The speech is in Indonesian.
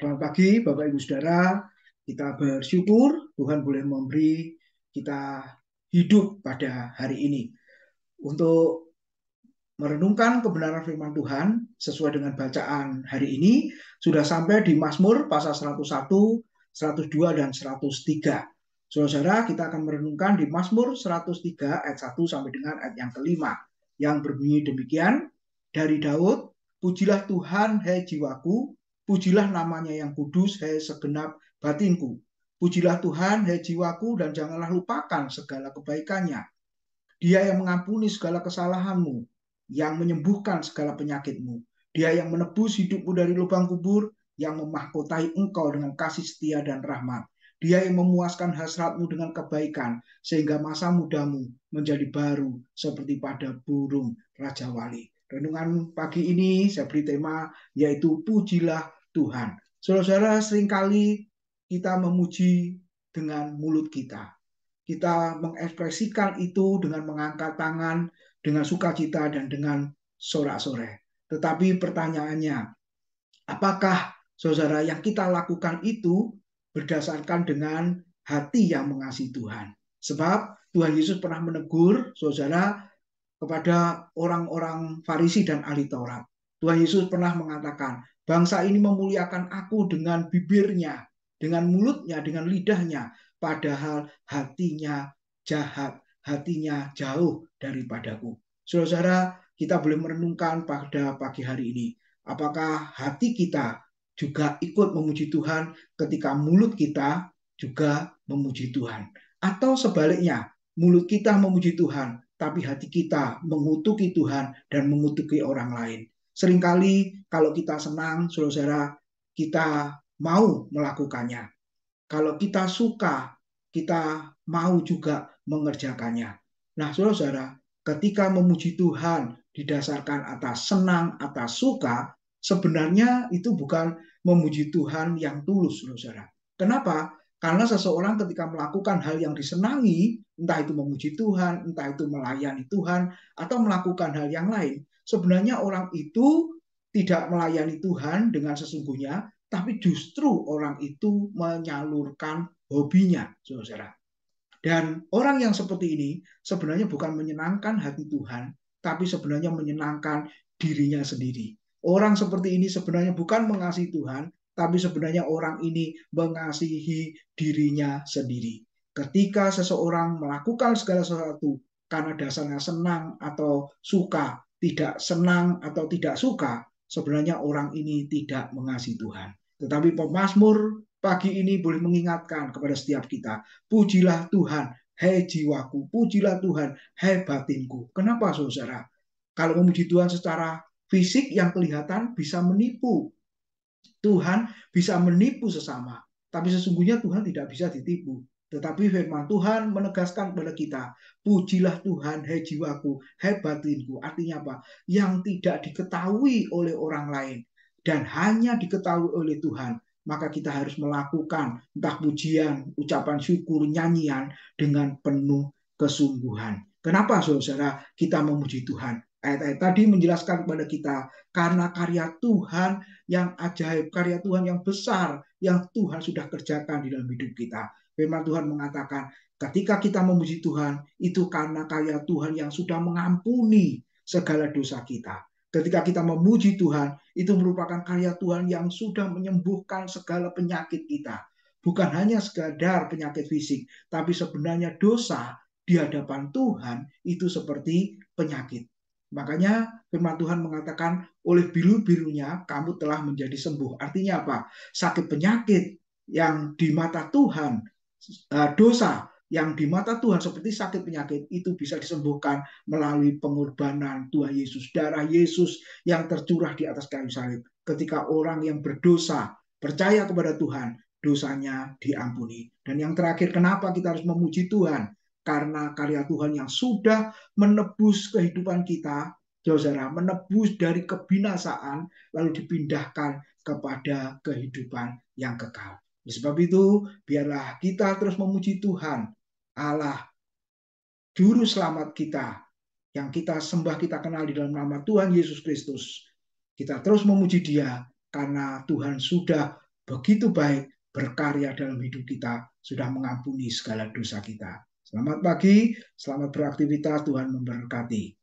Selamat pagi, Bapak Ibu Saudara. Kita bersyukur Tuhan boleh memberi kita hidup pada hari ini. Untuk merenungkan kebenaran firman Tuhan sesuai dengan bacaan hari ini, sudah sampai di Mazmur pasal 101, 102, dan 103. Saudara, saudara kita akan merenungkan di Mazmur 103 ayat 1 sampai dengan ayat yang kelima yang berbunyi demikian dari Daud, pujilah Tuhan hei jiwaku Pujilah namanya yang kudus, hei segenap batinku. Pujilah Tuhan, hei jiwaku, dan janganlah lupakan segala kebaikannya. Dia yang mengampuni segala kesalahanmu, yang menyembuhkan segala penyakitmu. Dia yang menebus hidupmu dari lubang kubur, yang memahkotai engkau dengan kasih setia dan rahmat. Dia yang memuaskan hasratmu dengan kebaikan, sehingga masa mudamu menjadi baru seperti pada burung Raja Wali. Renungan pagi ini saya beri tema yaitu Pujilah Tuhan. Saudara-saudara, seringkali kita memuji dengan mulut kita. Kita mengekspresikan itu dengan mengangkat tangan, dengan sukacita, dan dengan sorak-sore. Tetapi pertanyaannya, apakah saudara yang kita lakukan itu berdasarkan dengan hati yang mengasihi Tuhan? Sebab Tuhan Yesus pernah menegur saudara kepada orang-orang Farisi dan ahli Taurat. Tuhan Yesus pernah mengatakan, bangsa ini memuliakan aku dengan bibirnya, dengan mulutnya, dengan lidahnya, padahal hatinya jahat, hatinya jauh daripadaku. Saudara-saudara, kita boleh merenungkan pada pagi hari ini, apakah hati kita juga ikut memuji Tuhan ketika mulut kita juga memuji Tuhan. Atau sebaliknya, mulut kita memuji Tuhan, tapi hati kita mengutuki Tuhan dan mengutuki orang lain. Seringkali kalau kita senang, saudara, kita mau melakukannya. Kalau kita suka, kita mau juga mengerjakannya. Nah, saudara, ketika memuji Tuhan didasarkan atas senang, atas suka, sebenarnya itu bukan memuji Tuhan yang tulus, saudara. Kenapa? Karena seseorang ketika melakukan hal yang disenangi, entah itu memuji Tuhan, entah itu melayani Tuhan, atau melakukan hal yang lain, sebenarnya orang itu tidak melayani Tuhan dengan sesungguhnya, tapi justru orang itu menyalurkan hobinya, saudara. Dan orang yang seperti ini sebenarnya bukan menyenangkan hati Tuhan, tapi sebenarnya menyenangkan dirinya sendiri. Orang seperti ini sebenarnya bukan mengasihi Tuhan, tapi sebenarnya orang ini mengasihi dirinya sendiri. Ketika seseorang melakukan segala sesuatu karena dasarnya senang atau suka, tidak senang atau tidak suka, sebenarnya orang ini tidak mengasihi Tuhan. Tetapi pemazmur pagi ini boleh mengingatkan kepada setiap kita, pujilah Tuhan, hei jiwaku, pujilah Tuhan, hei batinku. Kenapa saudara? Kalau memuji Tuhan secara fisik yang kelihatan bisa menipu, Tuhan bisa menipu sesama, tapi sesungguhnya Tuhan tidak bisa ditipu. Tetapi firman Tuhan menegaskan kepada kita, pujilah Tuhan, hei jiwaku, hei batinku. Artinya apa? Yang tidak diketahui oleh orang lain dan hanya diketahui oleh Tuhan. Maka kita harus melakukan entah pujian, ucapan syukur, nyanyian dengan penuh kesungguhan. Kenapa saudara kita memuji Tuhan? ayat-ayat eh, eh, tadi menjelaskan kepada kita karena karya Tuhan yang ajaib, karya Tuhan yang besar yang Tuhan sudah kerjakan di dalam hidup kita. Memang Tuhan mengatakan, ketika kita memuji Tuhan, itu karena karya Tuhan yang sudah mengampuni segala dosa kita. Ketika kita memuji Tuhan, itu merupakan karya Tuhan yang sudah menyembuhkan segala penyakit kita. Bukan hanya sekadar penyakit fisik, tapi sebenarnya dosa di hadapan Tuhan itu seperti penyakit. Makanya firman Tuhan mengatakan oleh biru-birunya kamu telah menjadi sembuh. Artinya apa? Sakit penyakit yang di mata Tuhan, eh, dosa yang di mata Tuhan seperti sakit penyakit itu bisa disembuhkan melalui pengorbanan Tuhan Yesus, darah Yesus yang tercurah di atas kayu salib. Ketika orang yang berdosa percaya kepada Tuhan, dosanya diampuni. Dan yang terakhir, kenapa kita harus memuji Tuhan? karena karya Tuhan yang sudah menebus kehidupan kita, ya saudara, menebus dari kebinasaan lalu dipindahkan kepada kehidupan yang kekal. Oleh sebab itu, biarlah kita terus memuji Tuhan, Allah, juru selamat kita, yang kita sembah, kita kenal di dalam nama Tuhan Yesus Kristus. Kita terus memuji dia, karena Tuhan sudah begitu baik berkarya dalam hidup kita, sudah mengampuni segala dosa kita. Selamat pagi, selamat beraktivitas, Tuhan memberkati.